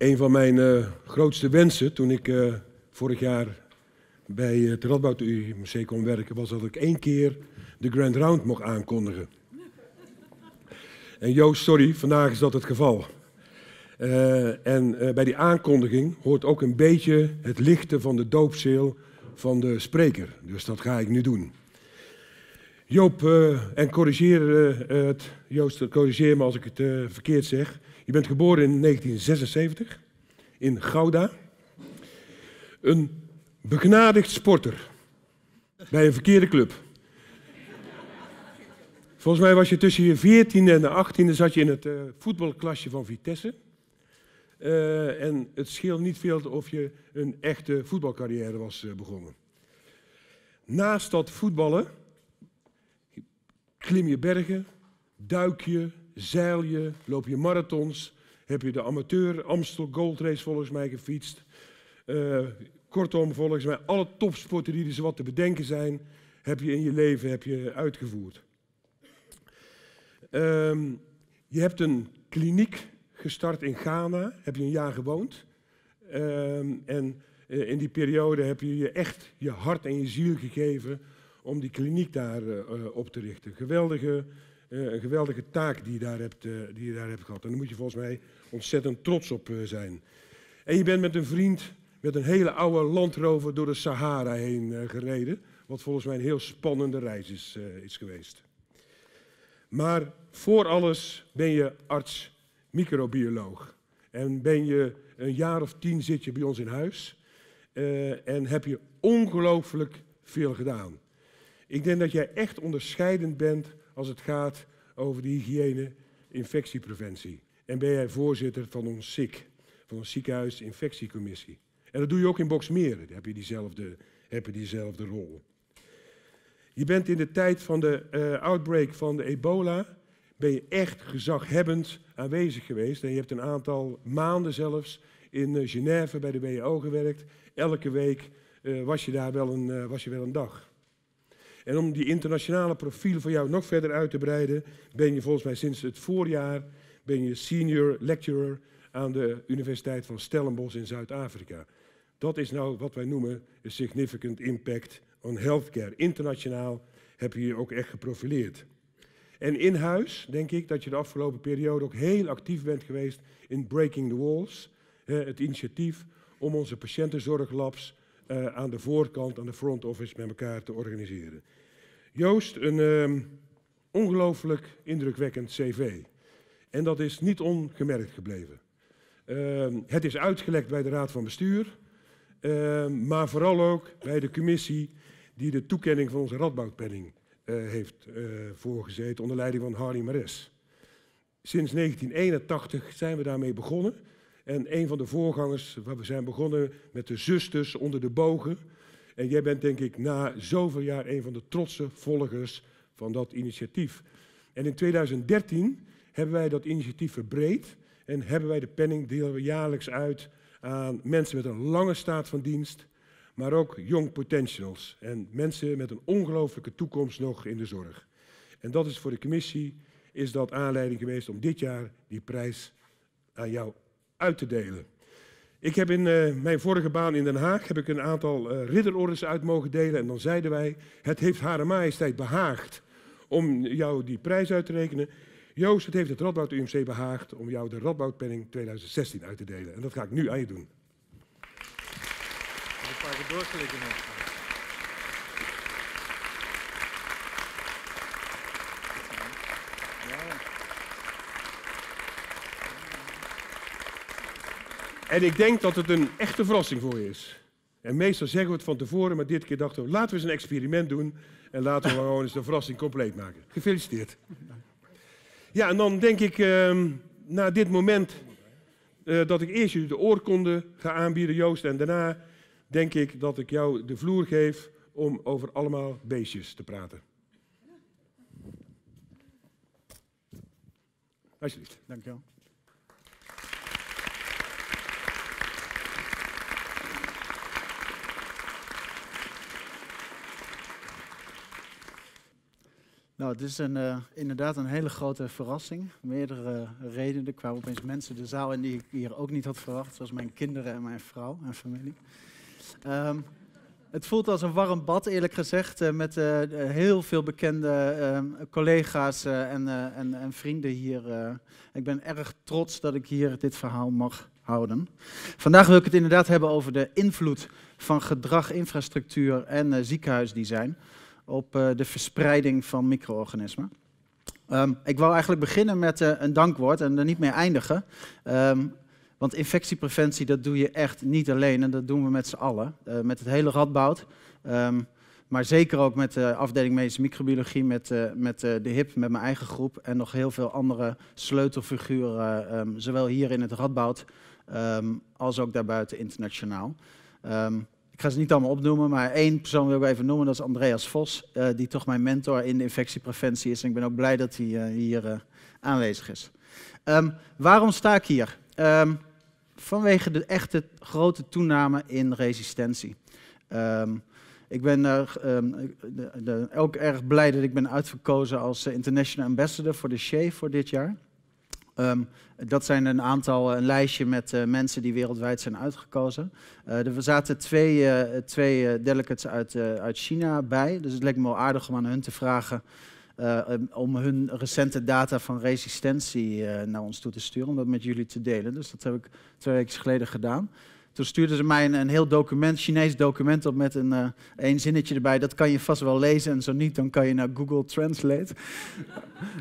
een van mijn eh, grootste wensen toen ik eh, vorig jaar bij eh, het Radboud UMC kon werken, was dat ik één keer de Grand Round mocht aankondigen. En Joost, sorry, vandaag is dat het geval. en bij die aankondiging hoort ook een beetje het lichten van de doopzeel van de spreker. Dus dat ga ik nu doen. Joop, en corrigeer het, Joost, corrigeer me als ik het verkeerd zeg. Je bent geboren in 1976 in Gouda. Een begnadigd sporter bij een verkeerde club. Volgens mij was je tussen je 14e en de 18e zat je in het uh, voetbalklasje van Vitesse. Eh, en het scheelt niet veel of je een echte voetbalcarrière was eh, begonnen. Naast dat voetballen klim je bergen, duik je, zeil je, loop je marathons, heb je de amateur Amstel Gold Race volgens mij gefietst. Eh, kortom, volgens mij alle topsporten die er zo wat te bedenken zijn, heb je in je leven heb je uitgevoerd. Ehm, je hebt een kliniek gestart in Ghana, heb je een jaar gewoond. Ehm, en eh, in die periode heb je je echt je hart en je ziel gegeven om die kliniek daar eh, op te richten. Geweldige eh, een geweldige taak die je, daar hebt, eh, die je daar hebt gehad. En daar moet je volgens mij ontzettend trots op eh, zijn. En je bent met een vriend, met een hele oude landrover door de Sahara heen gereden. Wat volgens mij een heel spannende reis is, geweest. Maar voor alles ben je arts microbioloog. En ben je een jaar of tien zit je bij ons in huis. en heb je ongelooflijk veel gedaan. Ik denk dat jij echt onderscheidend bent als het gaat over de hygiëne, infectiepreventie. En ben jij voorzitter van ons SIC, van ons ziekenhuis infectiecommissie. En dat doe je ook in Boxmeer, daar heb je diezelfde, heb je diezelfde rol. Je bent in de tijd van de uh, outbreak van de ebola, ben je echt gezaghebbend aanwezig geweest. En je hebt een aantal maanden zelfs in eh, Genève bij de WHO gewerkt. Elke week eh, was je daar wel een, was je wel een dag. En om die internationale profiel van jou nog verder uit te breiden, ben je volgens mij sinds het voorjaar ben je senior lecturer aan de Universiteit van Stellenbosch in Zuid-Afrika. Dat is nou wat wij noemen een significant impact on healthcare. Internationaal heb je je ook echt geprofileerd. En in huis denk ik dat je de afgelopen periode ook heel actief bent geweest in Breaking the Walls, het initiatief om onze patiëntenzorglabs eh, aan de voorkant, aan de front office met elkaar te organiseren. Joost, een um, ongelooflijk indrukwekkend cv. En dat is niet ongemerkt gebleven. Ehm, het is uitgelekt bij de Raad van Bestuur, ehm, maar vooral ook bij de commissie die de toekenning van onze radboudpenning eh, heeft eh, voorgezeten onder leiding van Harley Mares. Sinds 1981 zijn we daarmee begonnen. En een van de voorgangers, waar we zijn begonnen met de zusters onder de bogen. En jij bent denk ik na zoveel jaar een van de trotse volgers van dat initiatief. En in 2013 hebben wij dat initiatief verbreed en hebben wij de penning delen we jaarlijks uit aan mensen met een lange staat van dienst, maar ook young potentials en mensen met een ongelooflijke toekomst nog in de zorg. En dat is voor de commissie is dat aanleiding geweest om dit jaar die prijs aan jou uit te delen. Ik heb in eh, mijn vorige baan in Den Haag heb ik een aantal uh, eh, ridderordes uit mogen delen. En dan zeiden wij, het heeft Hare Majesteit behaagd om jou die prijs uit te rekenen. Joost, het heeft het Radboud UMC behaagd om jou de Radboudpenning 2016 uit te delen. En dat ga ik nu aan je doen. En ik denk dat het een echte verrassing voor je is. En meestal zeggen we het van tevoren, maar dit keer dachten we, laten we eens een experiment doen en laten we gewoon eens de verrassing compleet maken. Gefeliciteerd. Ja, en dan denk ik, ehm, na dit moment, eh, dat ik eerst jullie de oorkonde ga aanbieden, Joost, en daarna denk ik dat ik jou de vloer geef om over allemaal beestjes te praten. Alsjeblieft. Dank je wel. Nou, het is een, eh, inderdaad een hele grote verrassing. Meerdere redenen. Er kwamen opeens mensen de zaal in die ik hier ook niet had verwacht, zoals mijn kinderen en mijn vrouw en familie. Ehm, het voelt als een warm bad, eerlijk gezegd, eh, met eh, heel veel bekende ehm, collega's en, en, vrienden hier. Ik ben erg trots dat ik hier dit verhaal mag houden. Vandaag wil ik het inderdaad hebben over de invloed van gedrag, infrastructuur en ziekenhuisdesign op eh, de verspreiding van micro-organismen. Ehm, ik wil eigenlijk beginnen met eh, een dankwoord en er niet meer eindigen. Ehm, want infectiepreventie, dat doe je echt niet alleen en dat doen we met z'n allen. Eh, met het hele radboud, ehm, maar zeker ook met de afdeling medische microbiologie, met, met de HIP, met mijn eigen groep en nog heel veel andere sleutelfiguren, zowel hier in het radboud als ook daarbuiten internationaal. Ik ga ze niet allemaal opnoemen, maar één persoon wil ik even noemen. Dat is Andreas Vos, eh, die toch mijn mentor in de infectiepreventie is. En ik ben ook blij dat hij eh, hier eh, aanwezig is. Ehm, waarom sta ik hier? Ehm, vanwege de echte grote toename in resistentie. Ehm, ik ben de, ook erg blij dat ik ben uitverkozen als International Ambassador voor de Shea voor dit jaar. Ehm, dat zijn een aantal, eh, een lijstje met eh, mensen die wereldwijd zijn uitgekozen. Uh, er zaten twee, twee delegates uit, uit China bij. Dus het leek me wel aardig om aan hun te vragen om hun recente data van resistentie naar ons toe te sturen. Om dat met jullie te delen. Dus dat heb ik twee weken geleden gedaan. Toen stuurden ze mij een, heel document, Chinees document op met een, uh, eh, een zinnetje erbij. Dat kan je vast wel lezen en zo niet, dan kan je naar Google Translate.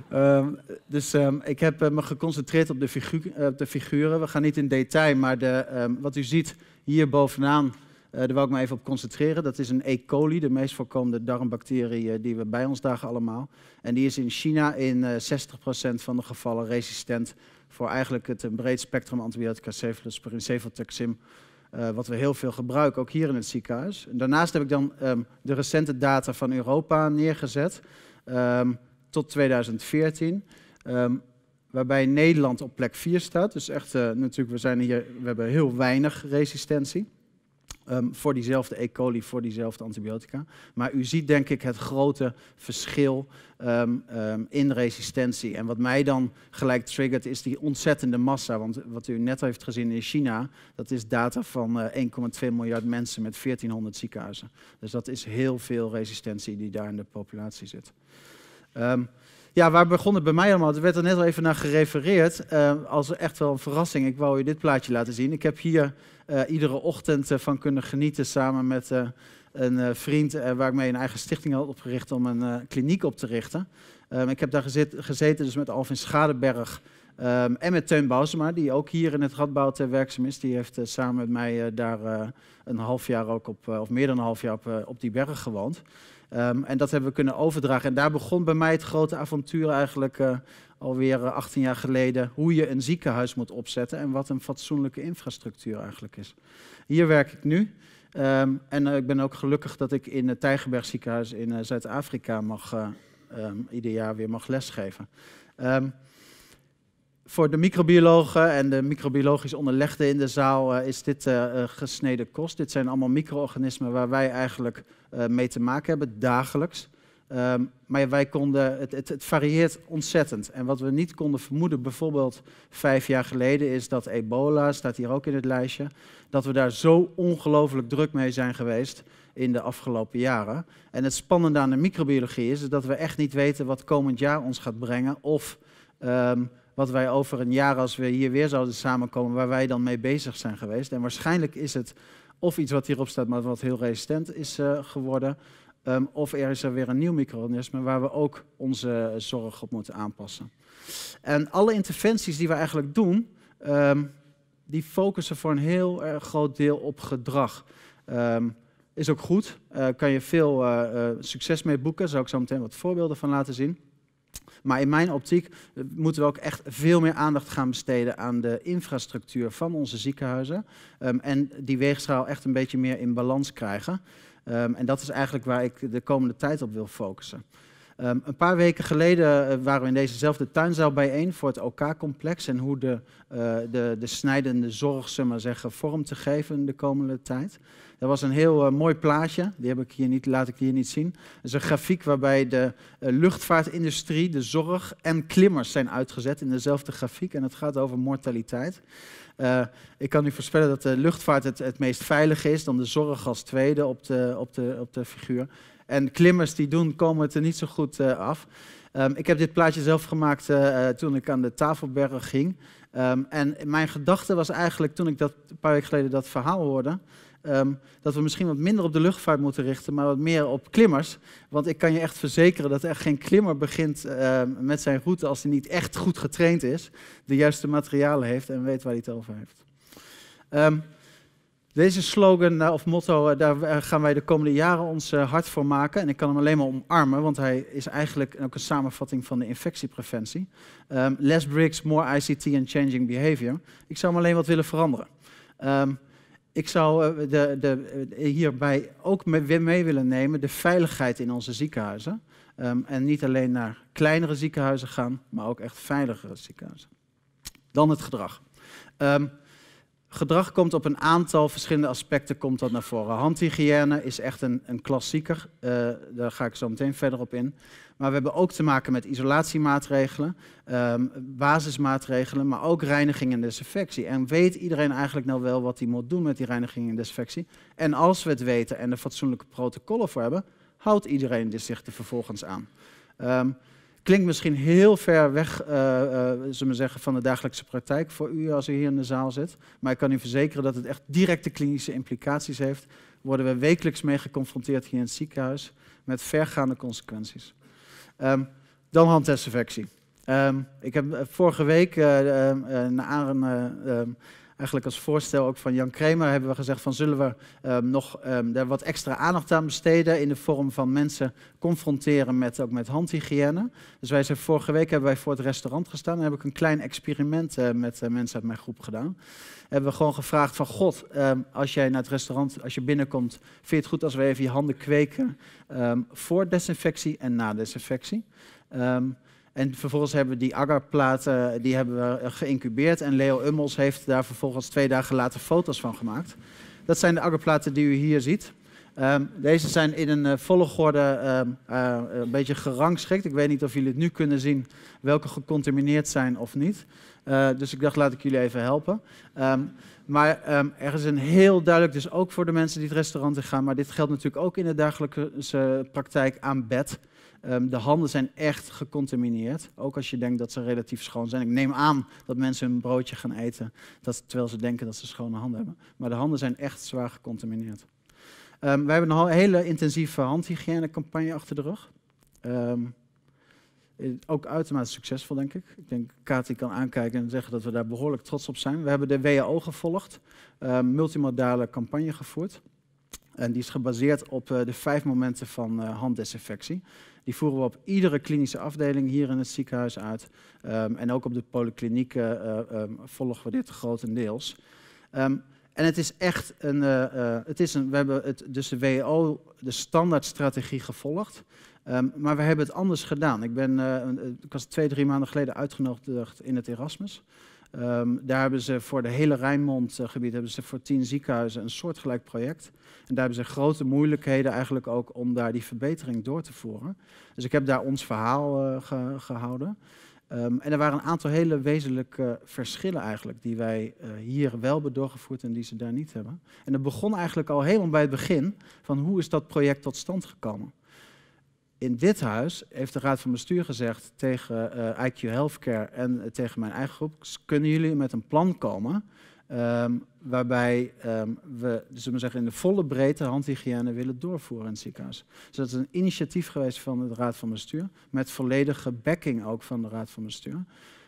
Ehm, dus ehm, ik heb eh, me geconcentreerd op de, eh, de, figuren. We gaan niet in detail, maar de, ehm, wat u ziet hier bovenaan, daar wil ik me even op concentreren. Dat is een E. coli, de meest voorkomende darmbacterie die we bij ons dagen allemaal. En die is in China in 60% van de gevallen resistent voor eigenlijk het een eh, breed spectrum antibiotica cephalus per cefotaxim, uh, eh, wat we heel veel gebruiken, ook hier in het ziekenhuis. daarnaast heb ik dan ehm, de recente data van Europa neergezet ehm, tot 2014. Ehm, waarbij Nederland op plek 4 staat. Dus echt, eh, natuurlijk, we, zijn hier, we hebben heel weinig resistentie. Ehm, voor diezelfde E. coli, voor diezelfde antibiotica. Maar u ziet denk ik het grote verschil ehm, ehm, in resistentie. En wat mij dan gelijk triggert is die ontzettende massa. Want wat u net heeft gezien in China, dat is data van uh, eh, 1,2 miljard mensen met 1400 ziekenhuizen. Dus dat is heel veel resistentie die daar in de populatie zit. Um, ja, waar begon het bij mij allemaal? Er werd er net al even naar gerefereerd. Eh, als echt wel een verrassing. Ik wou je dit plaatje laten zien. Ik heb hier eh, iedere ochtend eh, van kunnen genieten samen met een vriend waar ik mee een eigen stichting had opgericht om een kliniek op te richten. Ehm, ik heb daar gezeten dus met Alvin Schadeberg ehm, en met Teun Bousema, die ook hier in het Radboud werkzaam is. Die heeft samen met mij daar een half jaar ook op, of meer dan een half jaar op, op die berg gewoond. Ehm, en dat hebben we kunnen overdragen. En daar begon bij mij het grote avontuur eigenlijk eh, alweer 18 eh, jaar geleden. Hoe je een ziekenhuis moet opzetten en wat een fatsoenlijke infrastructuur eigenlijk is. Hier werk ik nu. Ehm, en eh, ik ben ook gelukkig dat ik in het Tijgenberg ziekenhuis in Zuid-Afrika mag, ehm, ieder jaar weer mag lesgeven voor de microbiologen en de microbiologisch onderlegden in de zaal eh, is dit eh, eh, gesneden kost. Dit zijn allemaal micro-organismen waar wij eigenlijk mee te maken hebben dagelijks. Ehm, maar wij konden, het, het, het, varieert ontzettend. En wat we niet konden vermoeden, bijvoorbeeld vijf jaar geleden, is dat ebola, staat hier ook in het lijstje, dat we daar zo ongelooflijk druk mee zijn geweest in de afgelopen jaren. En het spannende aan de microbiologie is dat we echt niet weten wat komend jaar ons gaat brengen. Of ehm, wat wij over een jaar als we hier weer zouden samenkomen, waar wij dan mee bezig zijn geweest. En waarschijnlijk is het of iets wat hierop staat, maar wat heel resistent is eh, geworden. Ehm, of er is er weer een nieuw microorganisme waar we ook onze zorg op moeten aanpassen. En alle interventies die we eigenlijk doen, ehm, die focussen voor een heel uh, groot deel op gedrag. Ehm, is ook goed, uh, kan je veel succes mee boeken, daar zou ik zo meteen wat voorbeelden van laten zien. Maar in mijn optiek eh, moeten we ook echt veel meer aandacht gaan besteden aan de infrastructuur van onze ziekenhuizen. Ehm, en die weegschaal echt een beetje meer in balans krijgen. Ehm, en dat is eigenlijk waar ik de komende tijd op wil focussen. Ehm, een paar weken geleden eh, waren we in dezezelfde tuinzaal bijeen voor het OK-complex en hoe de, eh, de, de snijdende zorg, maar zeggen, vorm te geven de komende tijd. Dat was een heel eh, mooi plaatje, die heb ik hier niet, laat ik hier niet zien. Dat is een grafiek waarbij de eh, luchtvaartindustrie, de zorg en klimmers zijn uitgezet in dezelfde grafiek. En het gaat over mortaliteit. Eh, ik kan u voorspellen dat de luchtvaart het, het meest veilig is, dan de zorg als tweede op de, op de, op de figuur. En klimmers die doen, komen het er niet zo goed af. Ehm, ik heb dit plaatje zelf gemaakt toen ik aan de Tafelberg ging. Ehm, en mijn gedachte was eigenlijk toen ik dat een paar weken geleden dat verhaal hoorde. Ehm, dat we misschien wat minder op de luchtvaart moeten richten, maar wat meer op klimmers. Want ik kan je echt verzekeren dat er geen klimmer begint ehm, met zijn route als hij niet echt goed getraind is, de juiste materialen heeft en weet waar hij het over heeft. Ehm, deze slogan nou, of motto, eh, daar eh, gaan wij de komende jaren ons eh, hard voor maken. En ik kan hem alleen maar omarmen, want hij is eigenlijk ook een samenvatting van de infectiepreventie. less bricks, more ICT and changing behavior. Ik zou hem alleen wat willen veranderen. Ik zou eh, de, de, eh, hierbij ook mee, willen nemen de veiligheid in onze ziekenhuizen. Ehm, en niet alleen naar kleinere ziekenhuizen gaan, maar ook echt veiligere ziekenhuizen. Dan het gedrag. Um, Gedrag komt op een aantal verschillende aspecten komt dat naar voren. Handhygiëne is echt een, een klassieker, eh, daar ga ik zo meteen verder op in. Maar we hebben ook te maken met isolatiemaatregelen, ehm, basismaatregelen, maar ook reiniging en desinfectie. En weet iedereen eigenlijk nou wel wat hij moet doen met die reiniging en desinfectie? En als we het weten en er fatsoenlijke protocollen voor hebben, houdt iedereen zich er vervolgens aan. Um, klinkt misschien heel ver weg, eh, eh, zullen we zeggen, van de dagelijkse praktijk voor u als u hier in de zaal zit. Maar ik kan u verzekeren dat het echt directe klinische implicaties heeft. Worden we wekelijks mee geconfronteerd hier in het ziekenhuis met vergaande consequenties. Ehm, dan handtestinfectie. Ehm, ik heb eh, vorige week uh, naar een eigenlijk als voorstel ook van Jan Kremer hebben we gezegd van zullen we um, nog ehm, daar wat extra aandacht aan besteden in de vorm van mensen confronteren met ook met handhygiëne. Dus wij zijn vorige week hebben wij voor het restaurant gestaan en heb ik een klein experiment eh, met eh, mensen uit mijn groep gedaan. Hebben we gewoon gevraagd van God, ehm, als jij naar het restaurant, als je binnenkomt, vind je het goed als we even je handen kweken voor desinfectie en na desinfectie? Um, en vervolgens hebben we die agarplaten eh, die hebben we eh, geïncubeerd. En Leo Ummels heeft daar vervolgens twee dagen later foto's van gemaakt. Dat zijn de agarplaten die u hier ziet. Ehm, deze zijn in een eh, volle volgorde ehm, een beetje gerangschikt. Ik weet niet of jullie het nu kunnen zien welke gecontamineerd zijn of niet. dus ik dacht, laat ik jullie even helpen. Ehm, maar er is een heel duidelijk, dus ook voor de mensen die het restaurant in gaan, maar dit geldt natuurlijk ook in de dagelijkse praktijk aan bed. Ehm, de handen zijn echt gecontamineerd. Ook als je denkt dat ze relatief schoon zijn. Ik neem aan dat mensen hun broodje gaan eten dat, terwijl ze denken dat ze schone handen hebben. Maar de handen zijn echt zwaar gecontamineerd. We ehm, wij hebben een hele intensieve handhygiënecampagne achter de rug. Ehm, eh, ook uitermate succesvol, denk ik. Ik denk, Kati kan aankijken en zeggen dat we daar behoorlijk trots op zijn. We hebben de WHO gevolgd, uh, multimodale campagne gevoerd. En die is gebaseerd op eh, de vijf momenten van eh, handdesinfectie. Die voeren we op iedere klinische afdeling hier in het ziekenhuis uit. Ehm, en ook op de polyklinieken eh, ehm, volgen we dit grotendeels. Ehm, en het is echt een, het is een we hebben het, dus de WO, de standaardstrategie gevolgd. maar we hebben het anders gedaan. Ik, ben, ik was twee, drie maanden geleden uitgenodigd in het Erasmus. Ehm, daar hebben ze voor de hele Rijnmondgebied eh, hebben ze voor tien ziekenhuizen een soortgelijk project. En daar hebben ze grote moeilijkheden eigenlijk ook om daar die verbetering door te voeren. Dus ik heb daar ons verhaal eh, gehouden. Ehm, en er waren een aantal hele wezenlijke verschillen eigenlijk, die wij eh, hier wel hebben doorgevoerd en die ze daar niet hebben. En dat begon eigenlijk al helemaal bij het begin van hoe is dat project tot stand gekomen in dit huis heeft de Raad van Bestuur gezegd tegen eh, IQ Healthcare en eh, tegen mijn eigen groep, kunnen jullie met een plan komen ehm, waarbij um, we zullen we zeggen, in de volle breedte handhygiëne willen doorvoeren in het ziekenhuis. Dus dat is een initiatief geweest van de Raad van Bestuur, met volledige backing ook van de Raad van Bestuur.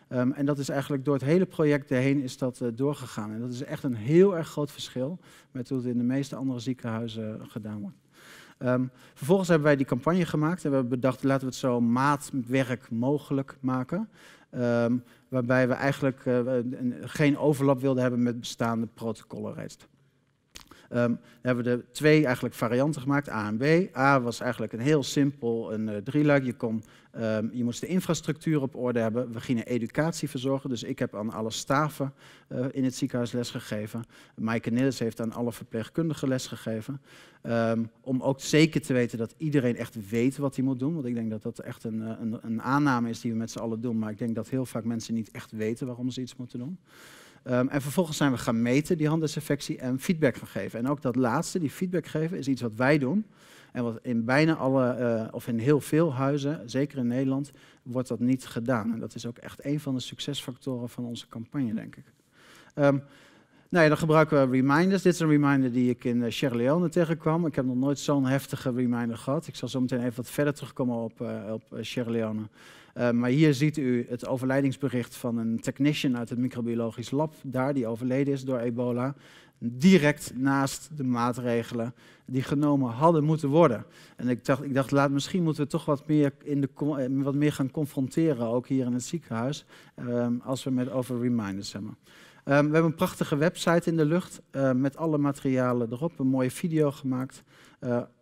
Ehm, en dat is eigenlijk door het hele project heen is dat eh, doorgegaan. En dat is echt een heel erg groot verschil met hoe het in de meeste andere ziekenhuizen gedaan wordt. Ehm, vervolgens hebben wij die campagne gemaakt en we hebben bedacht, laten we het zo maatwerk mogelijk maken. Ehm, waarbij we eigenlijk eh, geen overlap wilden hebben met bestaande protocollen Ehm, we hebben er twee eigenlijk varianten gemaakt, A en B. A was eigenlijk een heel simpel een, uh, Je, kon, ehm, je moest de infrastructuur op orde hebben. We gingen educatie verzorgen, dus ik heb aan alle staven eh, in het ziekenhuis lesgegeven. Maaike Nilles heeft aan alle verpleegkundigen lesgegeven. Um, om ook zeker te weten dat iedereen echt weet wat hij moet doen. Want ik denk dat dat echt een, eh, een, een aanname is die we met z'n allen doen. Maar ik denk dat heel vaak mensen niet echt weten waarom ze iets moeten doen. Ehm, en vervolgens zijn we gaan meten, die handdesinfectie en feedback gaan geven. En ook dat laatste, die feedback geven, is iets wat wij doen. En wat in bijna alle, eh, of in heel veel huizen, zeker in Nederland, wordt dat niet gedaan. En dat is ook echt een van de succesfactoren van onze campagne, denk ik. Um, nou ja, dan gebruiken we reminders. Dit is een reminder die ik in Sierra eh, Leone tegenkwam. Ik heb nog nooit zo'n heftige reminder gehad. Ik zal zo meteen even wat verder terugkomen op, uh, op Sierra Leone. Eh, maar hier ziet u het overlijdingsbericht van een technician uit het microbiologisch lab daar, die overleden is door ebola. Direct naast de maatregelen die genomen hadden moeten worden. En ik dacht, ik dacht laat, misschien moeten we toch wat meer, in de, eh, wat meer gaan confronteren, ook hier in het ziekenhuis, ehm, als we met over reminders hebben. Um, we hebben een prachtige website in de lucht eh, met alle materialen erop. Een mooie video gemaakt.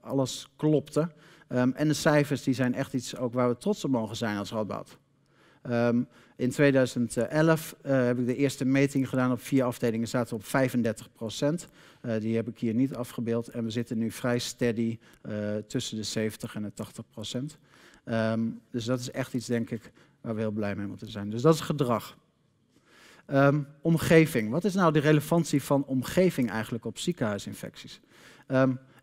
alles klopte. Ehm, en de cijfers die zijn echt iets ook waar we trots op mogen zijn als Radboud. Ehm, in 2011 eh, heb ik de eerste meting gedaan op vier afdelingen, zaten we op 35 procent. Eh, die heb ik hier niet afgebeeld en we zitten nu vrij steady eh, tussen de 70 en de 80 procent. Ehm, dus dat is echt iets, denk ik, waar we heel blij mee moeten zijn. Dus dat is gedrag. omgeving. Wat is nou de relevantie van omgeving eigenlijk op ziekenhuisinfecties?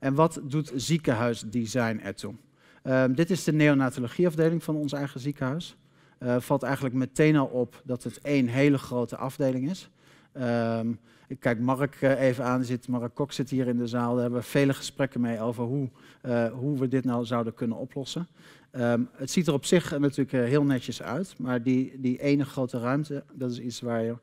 En wat doet ziekenhuisdesign ertoe? Um, dit is de neonatologieafdeling van ons eigen ziekenhuis. Uh, valt eigenlijk meteen al op dat het één hele grote afdeling is. Ehm, ik kijk Mark eh, even aan, zit, Mark Kok zit hier in de zaal. Daar hebben we vele gesprekken mee over hoe, eh, hoe we dit nou zouden kunnen oplossen. Ehm, het ziet er op zich natuurlijk heel netjes uit, maar die, die ene grote ruimte, dat is iets waar je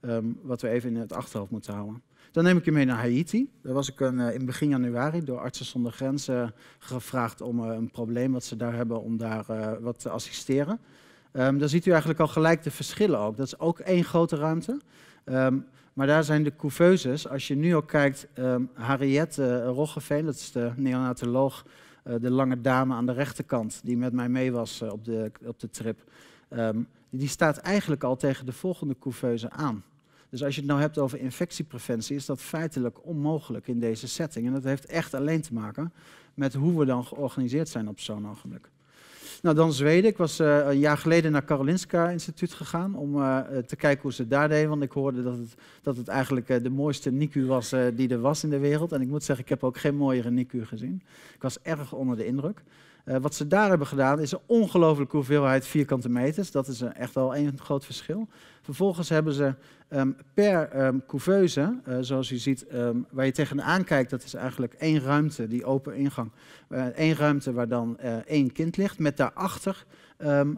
Ehm, wat we even in het achterhoofd moeten houden. Dan neem ik je mee naar Haiti. Daar was ik een, eh, in begin januari door Artsen zonder Grenzen gevraagd om eh, een probleem wat ze daar hebben, om daar eh, wat te assisteren. Um, ehm, dan ziet u eigenlijk al gelijk de verschillen ook. Dat is ook één grote ruimte. Ehm, maar daar zijn de couveuses. Als je nu ook kijkt, um, Harriet Roggeveen, dat is de neonatoloog, de lange dame aan de rechterkant, die met mij mee was op, de, op de trip die staat eigenlijk al tegen de volgende couveuse aan. Dus als je het nou hebt over infectiepreventie, is dat feitelijk onmogelijk in deze setting. En dat heeft echt alleen te maken met hoe we dan georganiseerd zijn op zo'n ogenblik. Nou, dan Zweden. Ik was eh, een jaar geleden naar Karolinska Instituut gegaan om eh, eh, te kijken hoe ze het daar deden. Want ik hoorde dat het, dat het eigenlijk de mooiste NICU was die er was in de wereld. En ik moet zeggen, ik heb ook geen mooiere NICU gezien. Ik was erg onder de indruk. Eh, wat ze daar hebben gedaan is een ongelooflijke hoeveelheid vierkante meters. Dat is echt wel één groot verschil. Vervolgens hebben ze ehm, per um, couveuse, eh, zoals u ziet, ehm, waar je tegenaan kijkt, dat is eigenlijk één ruimte, die open ingang. Uh, één ruimte waar dan één kind ligt, met daarachter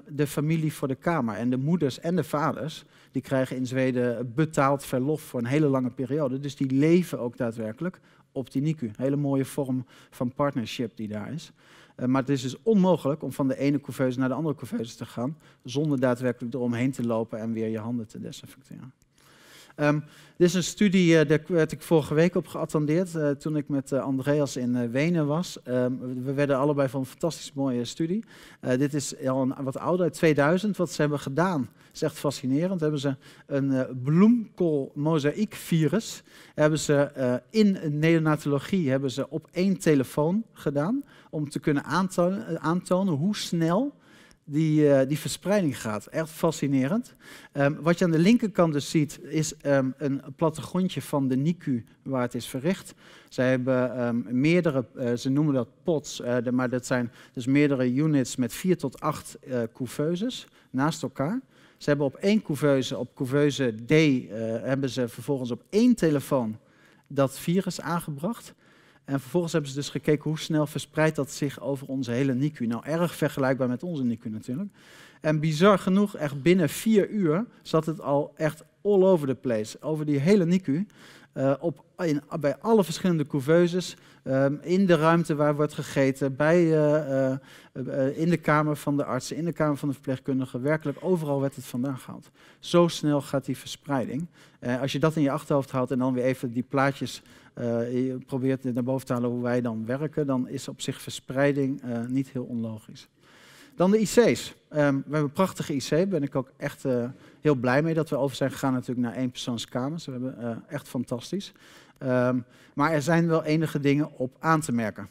de familie voor de kamer. En de moeders en de vaders, die krijgen in Zweden betaald verlof voor een hele lange periode. Dus die leven ook daadwerkelijk op die NICU. Hele mooie vorm van partnership die daar is. Eh, maar het is dus onmogelijk om van de ene couveuse naar de andere couveuse te gaan zonder daadwerkelijk eromheen te lopen en weer je handen te desinfecteren. Ehm, dit is een studie, uh, daar werd ik vorige week op geattendeerd eh, toen ik met eh, Andreas in Wenen was. Ehm, we werden allebei van een fantastisch mooie studie. dit is al een, wat ouder, uit 2000, wat ze hebben gedaan. Dat is echt fascinerend. Hebben ze een bloemkoolmozaïekvirus hebben ze, in neonatologie hebben ze op één telefoon gedaan om te kunnen aantonen hoe snel die, eh, die verspreiding gaat. Echt fascinerend. Ehm, wat je aan de linkerkant dus ziet, is um, een plattegrondje van de NICU waar het is verricht. Zij hebben ehm, meerdere, eh, ze noemen dat pots, eh, maar dat zijn dus meerdere units met vier tot acht couveuses naast elkaar. Ze hebben op één couveuse, op couveuse D, hebben ze vervolgens op één telefoon dat virus aangebracht. En vervolgens hebben ze dus gekeken hoe snel verspreidt dat zich over onze hele NICU. Nou, erg vergelijkbaar met onze NICU natuurlijk. En bizar genoeg, echt binnen vier uur zat het al echt all over the place. Over die hele NICU. Eh, op bij alle verschillende couveuses, ehm, in de ruimte waar wordt gegeten, bij, eh, eh, eh, in de kamer van de artsen, in de kamer van de verpleegkundigen. Werkelijk overal werd het vandaan gehaald. Zo snel gaat die verspreiding. als je dat in je achterhoofd houdt en dan weer even die plaatjes probeert naar boven te halen hoe wij dan werken, dan is op zich verspreiding niet heel onlogisch. Dan de IC's. Ehm, we hebben een prachtige IC, daar ben ik ook echt heel blij mee dat we over zijn gegaan natuurlijk naar één persoonskamer. we hebben echt fantastisch. Ehm, maar er zijn wel enige dingen op aan te merken.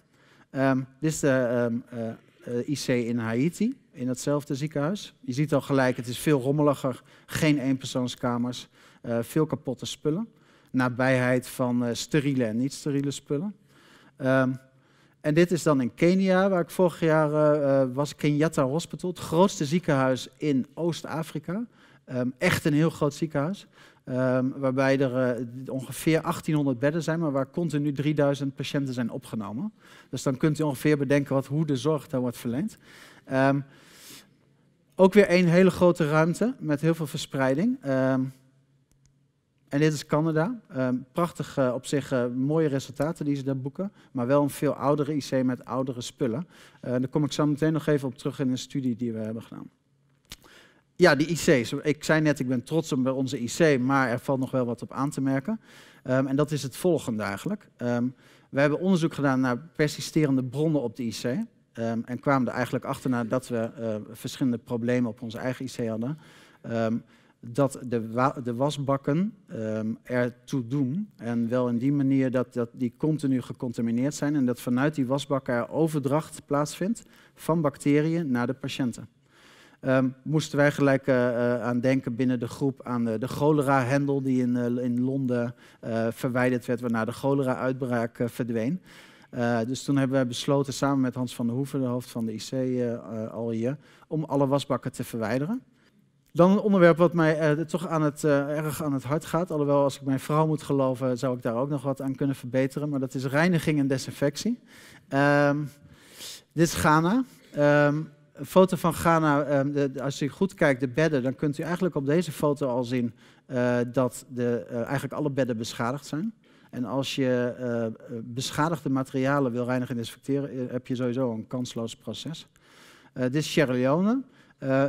Ehm, dit is de ehm, eh, IC in Haiti, in hetzelfde ziekenhuis. Je ziet al gelijk, het is veel rommeliger, geen eenpersoonskamers, eh, veel kapotte spullen. Nabijheid van eh, steriele en niet-steriele spullen. en dit is dan in Kenia, waar ik vorig jaar was, Kenyatta Hospital, het grootste ziekenhuis in Oost-Afrika. echt een heel groot ziekenhuis. Ehm, waarbij er eh, ongeveer 1800 bedden zijn, maar waar continu 3000 patiënten zijn opgenomen. Dus dan kunt u ongeveer bedenken wat, hoe de zorg daar wordt verleend. Ehm, ook weer één hele grote ruimte met heel veel verspreiding. Ehm, en dit is Canada. prachtig eh, op zich, eh, mooie resultaten die ze daar boeken. Maar wel een veel oudere IC met oudere spullen. daar kom ik zo meteen nog even op terug in een studie die we hebben gedaan ja, die IC's. Ik zei net, ik ben trots op onze IC, maar er valt nog wel wat op aan te merken. Ehm, en dat is het volgende eigenlijk. Um, we hebben onderzoek gedaan naar persisterende bronnen op de IC. Ehm, en kwamen er eigenlijk achter nadat we verschillende problemen op onze eigen IC hadden. dat de, de wasbakken ertoe doen. En wel in die manier dat, dat die continu gecontamineerd zijn. En dat vanuit die wasbakken er overdracht plaatsvindt van bacteriën naar de patiënten. Ehm, moesten wij gelijk eh, eh, aan denken binnen de groep aan de, de cholera-hendel die in, eh, in Londen verwijderd werd, waarna de cholera-uitbraak verdween. dus toen hebben wij besloten samen met Hans van der Hoeven, de hoofd van de IC uh, al hier, om alle wasbakken te verwijderen. Dan een onderwerp wat mij toch aan het, erg aan het hart gaat. Alhoewel, als ik mijn vrouw moet geloven, zou ik daar ook nog wat aan kunnen verbeteren. Maar dat is reiniging en desinfectie. Ehm, dit is Ghana. Ehm, een foto van Ghana, ehm, de, als je goed kijkt, de bedden, dan kunt u eigenlijk op deze foto al zien eh, dat de, eh, eigenlijk alle bedden beschadigd zijn. En als je eh, beschadigde materialen wil reinigen en desinfecteren, heb je sowieso een kansloos proces. dit is Sierra Leone.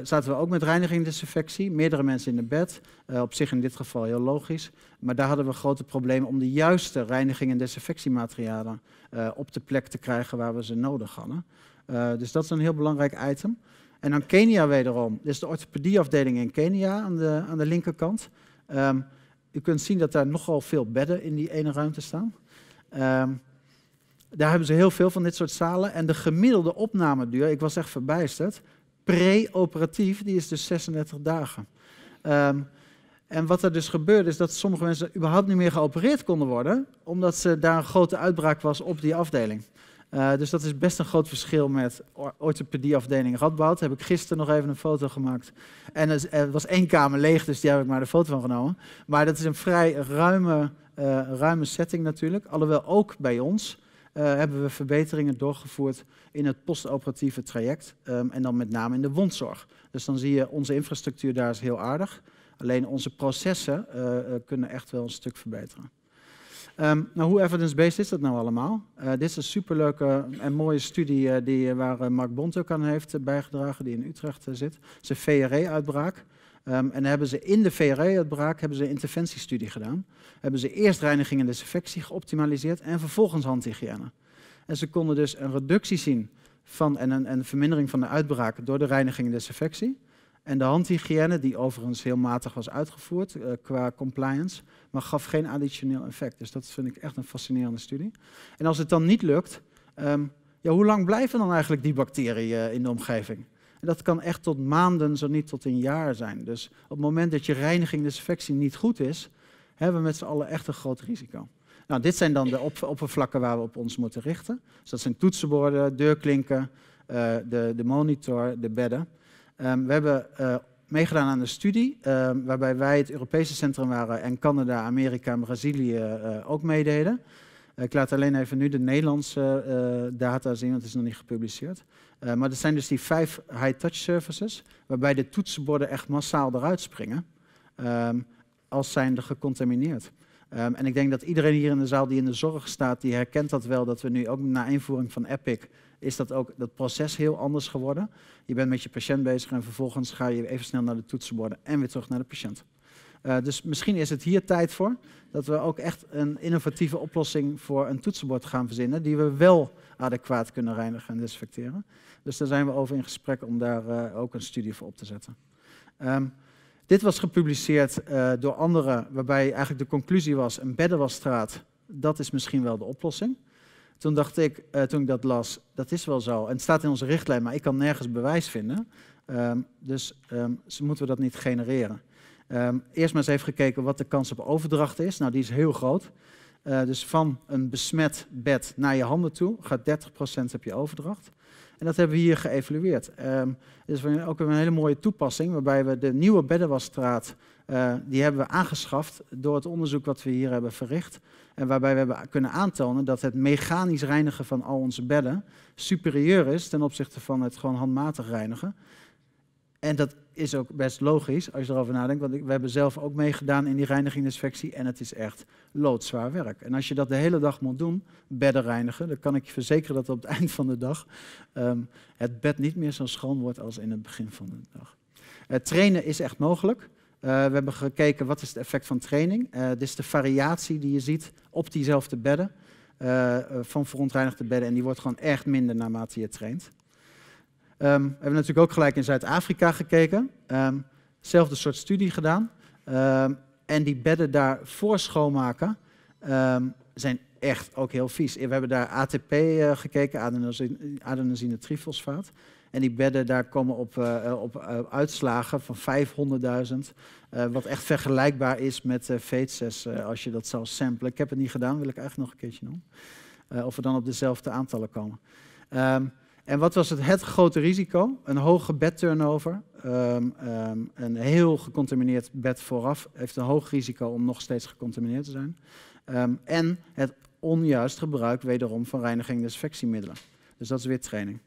zaten we ook met reiniging en desinfectie. Meerdere mensen in de bed. op zich in dit geval heel logisch. Maar daar hadden we grote problemen om de juiste reiniging en desinfectiematerialen op de plek te krijgen waar we ze nodig hadden. Eh, dus dat is een heel belangrijk item. En dan Kenia wederom. Is de orthopedieafdeling in Kenia aan de, aan de linkerkant. Ehm, u kunt zien dat daar nogal veel bedden in die ene ruimte staan. Ehm, daar hebben ze heel veel van dit soort zalen. En de gemiddelde opnameduur, ik was echt verbijsterd, pre-operatief, die is dus 36 dagen. Ehm, en wat er dus gebeurde is dat sommige mensen überhaupt niet meer geopereerd konden worden, omdat ze daar een grote uitbraak was op die afdeling. Eh, dus dat is best een groot verschil met orthopedieafdeling Radboud. Heb ik gisteren nog even een foto gemaakt. En er was één kamer leeg, dus die heb ik maar de foto van genomen. Maar dat is een vrij ruime, eh, ruime setting natuurlijk. Alhoewel ook bij ons eh, hebben we verbeteringen doorgevoerd in het postoperatieve traject. Ehm, en dan met name in de wondzorg. Dus dan zie je onze infrastructuur daar is heel aardig. Alleen onze processen kunnen echt wel een stuk verbeteren. Ehm, nou, hoe evidence-based is dat nou allemaal? Eh, dit is een superleuke en mooie studie eh, die, eh, waar Mark Bont ook aan heeft bijgedragen, die in Utrecht zit. Het is een VRE-uitbraak. Ehm, en hebben ze in de VRE-uitbraak hebben ze een interventiestudie gedaan. Hebben ze eerst reiniging en desinfectie geoptimaliseerd en vervolgens handhygiëne. En ze konden dus een reductie zien van, en een, en een vermindering van de uitbraak door de reiniging en desinfectie. En de handhygiëne, die overigens heel matig was uitgevoerd eh, qua compliance, maar gaf geen additioneel effect. Dus dat vind ik echt een fascinerende studie. En als het dan niet lukt, ehm, ja, hoe lang blijven dan eigenlijk die bacteriën eh, in de omgeving? En dat kan echt tot maanden, zo niet tot een jaar zijn. Dus op het moment dat je reiniging, desinfectie niet goed is, hebben we met z'n allen echt een groot risico. Nou, dit zijn dan de op oppervlakken waar we op ons moeten richten. Dus dat zijn toetsenborden, deurklinken, eh, de, de monitor, de bedden. Ehm, we hebben eh, meegedaan aan een studie ehm, waarbij wij het Europese centrum waren en Canada, Amerika en Brazilië eh, ook meededen. Eh, ik laat alleen even nu de Nederlandse data zien, want het is nog niet gepubliceerd. maar dat zijn dus die vijf high-touch services, waarbij de toetsenborden echt massaal eruit springen ehm, als zijnde gecontamineerd. Ehm, en ik denk dat iedereen hier in de zaal die in de zorg staat, die herkent dat wel, dat we nu ook na invoering van Epic, is dat ook dat proces heel anders geworden. Je bent met je patiënt bezig en vervolgens ga je even snel naar de toetsenborden en weer terug naar de patiënt. Eh, dus misschien is het hier tijd voor dat we ook echt een innovatieve oplossing voor een toetsenbord gaan verzinnen, die we wel adequaat kunnen reinigen en desinfecteren. Dus daar zijn we over in gesprek om daar eh, ook een studie voor op te zetten. Ehm, dit was gepubliceerd eh, door anderen, waarbij eigenlijk de conclusie was: een beddenwasstraat, dat is misschien wel de oplossing. Toen dacht ik, eh, toen ik dat las, dat is wel zo. En het staat in onze richtlijn, maar ik kan nergens bewijs vinden. Ehm, dus ehm, ze moeten we dat niet genereren. Ehm, eerst maar eens even gekeken wat de kans op overdracht is. Nou, die is heel groot. Eh, dus van een besmet bed naar je handen toe gaat 30% op je overdracht. En dat hebben we hier geëvalueerd. Um, dus is ook een hele mooie toepassing, waarbij we de nieuwe Beddenwasstraat, uh, eh, die hebben we aangeschaft door het onderzoek wat we hier hebben verricht. En waarbij we hebben kunnen aantonen dat het mechanisch reinigen van al onze bedden superieur is ten opzichte van het gewoon handmatig reinigen. En dat is ook best logisch als je erover nadenkt, want we hebben zelf ook meegedaan in die reinigingsinspectie. en het is echt loodzwaar werk. En als je dat de hele dag moet doen, bedden reinigen, dan kan ik je verzekeren dat op het eind van de dag ehm, het bed niet meer zo schoon wordt als in het begin van de dag. Eh, trainen is echt mogelijk. Eh, we hebben gekeken wat is het effect van training. Uh, dit is de variatie die je ziet op diezelfde bedden, van verontreinigde bedden. En die wordt gewoon echt minder naarmate je traint. Ehm, hebben we natuurlijk ook gelijk in Zuid-Afrika gekeken. Ehm, zelfde soort studie gedaan. Ehm, en die bedden daar voor schoonmaken zijn echt ook heel vies. We hebben daar ATP eh, gekeken, adenosine, trifosfaat. En die bedden daar komen op, eh, eh, op uitslagen van 500.000. wat echt vergelijkbaar is met veetces als je dat zou samplen. Ik heb het niet gedaan, wil ik eigenlijk nog een keertje doen. of we dan op dezelfde aantallen komen. Um, en wat was het, het grote risico? Een hoge bedturnover. Um, ehm, ehm, een heel gecontamineerd bed vooraf heeft een hoog risico om nog steeds gecontamineerd te zijn. Ehm, en het onjuist gebruik wederom van reiniging- en desinfectiemiddelen. Dus dat is weer training.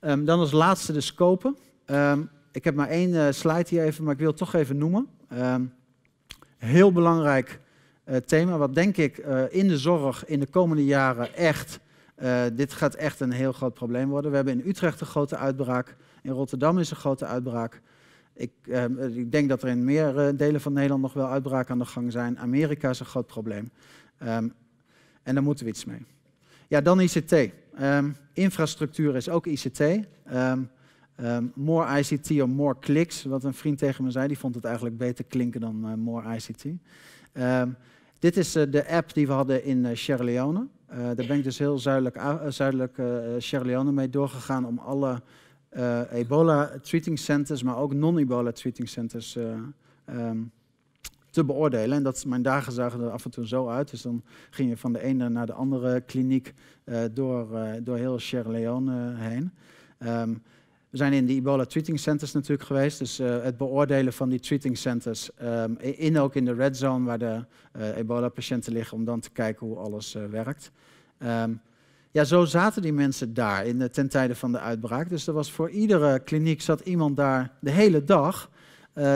dan als laatste de scopen. ik heb maar één eh, slide hier even, maar ik wil het toch even noemen. heel belangrijk eh, thema, wat denk ik eh, in de zorg in de komende jaren echt eh, dit gaat echt een heel groot probleem worden. We hebben in Utrecht een grote uitbraak. In Rotterdam is een grote uitbraak. Ik, ehm, eh, ik denk dat er in meer delen van Nederland nog wel uitbraken aan de gang zijn. Amerika is een groot probleem. Ehm, en daar moeten we iets mee. Ja, dan ICT. Ehm, infrastructuur is ook ICT. more ICT of more clicks, wat een vriend tegen me zei, die vond het eigenlijk beter klinken dan eh, more ICT. dit is de app die we hadden in Sierra Leone. Eh, daar ben ik dus heel zuidelijk, eh, zuidelijk eh, Sierra Leone mee doorgegaan om alle ebola treating centers, maar ook non-ebola treating centers ehm, te beoordelen. En dat, mijn dagen zagen er af en toe zo uit. Dus dan ging je van de ene naar de andere kliniek door, door heel Sierra Leone heen. Ehm, we zijn in die ebola treating centers natuurlijk geweest. Dus eh, het beoordelen van die treating centers. Ehm, in ook in de red zone waar de eh, ebola patiënten liggen. Om dan te kijken hoe alles eh, werkt. Ehm, ja, zo zaten die mensen daar in de, ten tijde van de uitbraak. Dus er was voor iedere kliniek zat iemand daar de hele dag.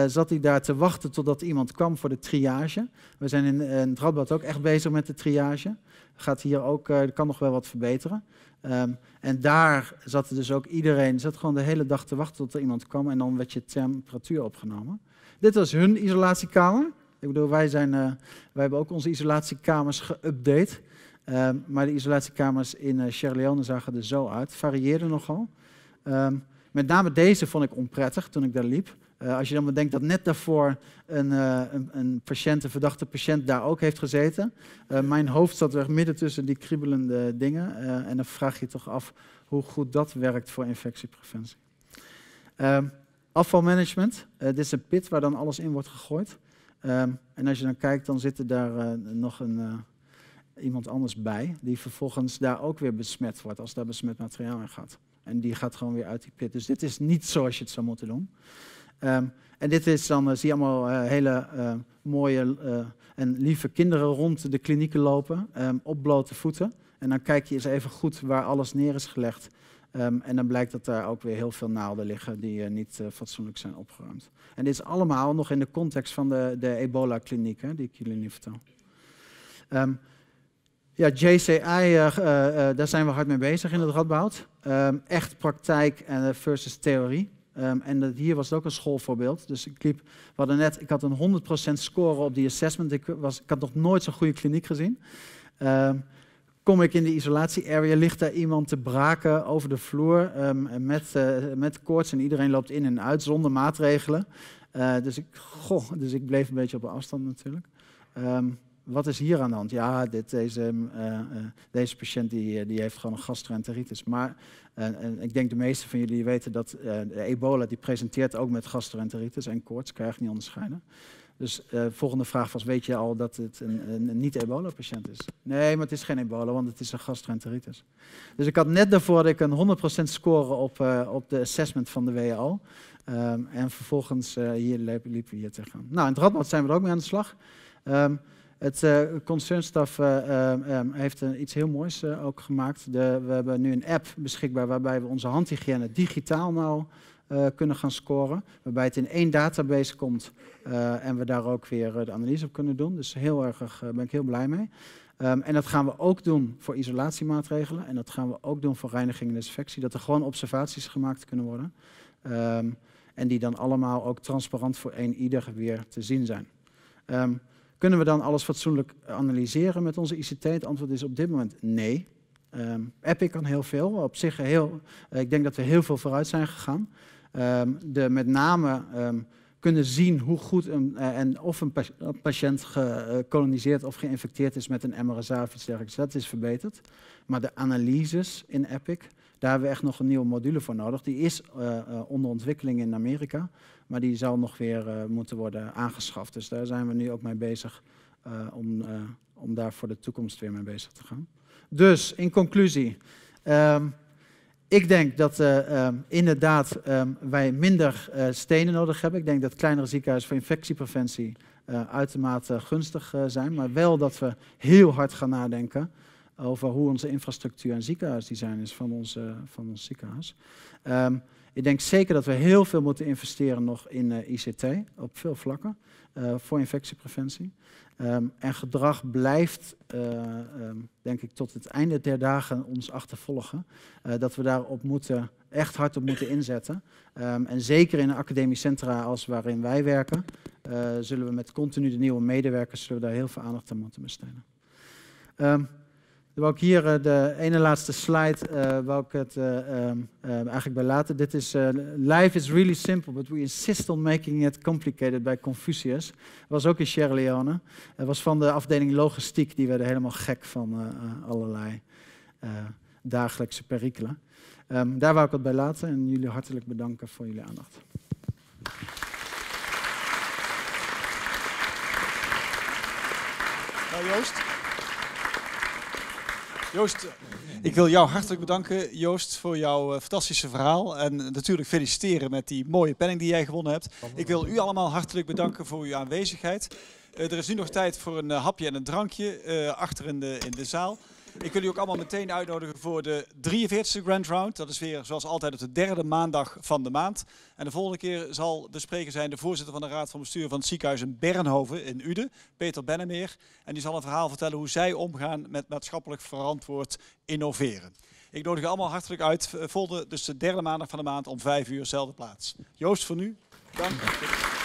zat hij daar te wachten totdat iemand kwam voor de triage. We zijn in, in het Radboud ook echt bezig met de triage. Gaat hier ook, er kan nog wel wat verbeteren. Ehm, en daar zat dus ook iedereen, zat gewoon de hele dag te wachten tot er iemand kwam en dan werd je temperatuur opgenomen. Dit was hun isolatiekamer. Ik bedoel, wij, zijn, eh, wij hebben ook onze isolatiekamers geüpdate. Ehm, maar de isolatiekamers in uh, eh, Sierra Leone zagen er zo uit, varieerden nogal. Ehm, met name deze vond ik onprettig toen ik daar liep. Eh, als je dan bedenkt dat net daarvoor een, eh, een, een, patiënt, een verdachte patiënt, daar ook heeft gezeten. Eh, mijn hoofd zat er midden tussen die kriebelende dingen. en dan vraag je toch af hoe goed dat werkt voor infectiepreventie. Ehm, afvalmanagement. dit is een pit waar dan alles in wordt gegooid. Ehm, en als je dan kijkt, dan zit er daar nog een, iemand anders bij. Die vervolgens daar ook weer besmet wordt als daar besmet materiaal in gaat. En die gaat gewoon weer uit die pit. Dus dit is niet zoals je het zou moeten doen. Ehm, en dit is dan, eh, zie je allemaal eh, hele eh, mooie en lieve kinderen rond de klinieken lopen um, op blote voeten. En dan kijk je eens even goed waar alles neer is gelegd. Ehm, en dan blijkt dat daar ook weer heel veel naalden liggen die niet fatsoenlijk zijn opgeruimd. En dit is allemaal nog in de context van de, de ebola-kliniek, die ik jullie nu vertel. ja, JCI, daar zijn we hard mee bezig in het Radboud. echt praktijk versus theorie. Ehm, en dat, hier was het ook een schoolvoorbeeld. Dus ik liep, we hadden net, ik had een 100% score op die assessment. Ik, was, ik had nog nooit zo'n goede kliniek gezien. Ehm, kom ik in de isolatie-area, ligt daar iemand te braken over de vloer ehm, met, uh, met koorts en iedereen loopt in en uit zonder maatregelen. Eh, dus, ik, goh, dus ik bleef een beetje op afstand natuurlijk. Um, wat is hier aan de hand? Ja, dit, deze, mm, eh, eh, deze patiënt die, eh, die heeft gewoon een gastroenteritis. Maar ik denk de meesten van jullie weten dat ebola die presenteert ook met gastroenteritis en koorts, kan je niet onderscheiden. Dus de volgende vraag was, weet je al dat het een, een niet-ebola-patiënt is? Nee, maar het is geen ebola, want het is een gastroenteritis. Dus ik had net daarvoor dat ik een 100% score op, op de assessment van de WHO. Um, ehm, en vervolgens hier liepen liep we hier tegenaan. Nou, in het Radboud zijn we er ook mee aan de slag. Ehm, het eh, Concernstaf eh, eh, ehm, heeft iets heel moois ook gemaakt. De, we hebben nu een app beschikbaar waarbij we onze handhygiëne digitaal nou kunnen gaan scoren. Waarbij het in één database komt en we daar ook weer de analyse op kunnen doen. Dus heel erg, ben ik heel blij mee. Ehm, en dat gaan we ook doen voor isolatiemaatregelen. En dat gaan we ook doen voor reiniging en desinfectie. Dat er gewoon observaties gemaakt kunnen worden. Ehm, en die dan allemaal ook transparant voor één ieder weer te zien zijn. Kunnen we dan alles fatsoenlijk eh, analyseren met onze ICT? Het antwoord is op dit moment nee. Um, Epic kan heel veel. Op zich heel, eh, ik denk dat we heel veel vooruit zijn gegaan. Um, de, met name um, kunnen zien hoe goed een, eh, en of een patiënt gekoloniseerd of geïnfecteerd is met een MRSA of iets dergelijks. Dat is verbeterd. Maar de analyses in Epic daar hebben we echt nog een nieuwe module voor nodig. Die is eh, eh, onder ontwikkeling in Amerika, maar die zal nog weer eh, moeten worden aangeschaft. Dus daar zijn we nu ook mee bezig om, om daar voor de toekomst weer mee bezig te gaan. Dus in conclusie. Ehm, ik denk dat uh, inderdaad ehm, wij minder stenen nodig hebben. Ik denk dat kleinere ziekenhuizen voor infectiepreventie uitermate gunstig zijn. Maar wel dat we heel hard gaan nadenken over hoe onze infrastructuur en ziekenhuisdesign is van, onze, van ons ziekenhuis. Ehm, ik denk zeker dat we heel veel moeten investeren nog in eh, ICT, op veel vlakken, eh, voor infectiepreventie. Ehm, en gedrag blijft, eh, ehm, denk ik, tot het einde der dagen ons achtervolgen. dat we daarop moeten, echt hard op moeten inzetten. en zeker in academisch centra als waarin wij werken, zullen we met continu de nieuwe medewerkers zullen we daar heel veel aandacht aan moeten besteden wil ik hier eh, de ene laatste slide, uh, ik het eh, ehm, ehm, eigenlijk bij laten. Dit is, life is really simple, but we insist on making it complicated bij Confucius. was ook in Sierra Leone. Hij was van de afdeling logistiek, die werden helemaal gek van allerlei dagelijkse perikelen. Ehm, daar wou ik het bij laten en jullie hartelijk bedanken voor jullie aandacht. Nou Joost, Joost, eh, ik wil jou hartelijk bedanken, Joost, voor jouw eh, fantastische verhaal. En eh, natuurlijk feliciteren met die mooie penning die jij gewonnen hebt. Ik wil u allemaal hartelijk bedanken voor uw aanwezigheid. er is nu nog tijd voor een hapje en een drankje achter in de, in de zaal. Ik wil u ook allemaal meteen uitnodigen voor de 43e Grand Round. Dat is weer zoals altijd op de derde maandag van de maand. En de volgende keer zal de spreker zijn de voorzitter van de Raad van Bestuur van het ziekenhuis in Bernhoven in Uden, Peter Bennemeer. En die zal een verhaal vertellen hoe zij omgaan met maatschappelijk verantwoord innoveren. Ik nodig u allemaal hartelijk uit. Volgende, dus de derde maandag van de maand om 5 uur, zelfde plaats. Joost, voor nu. Dank.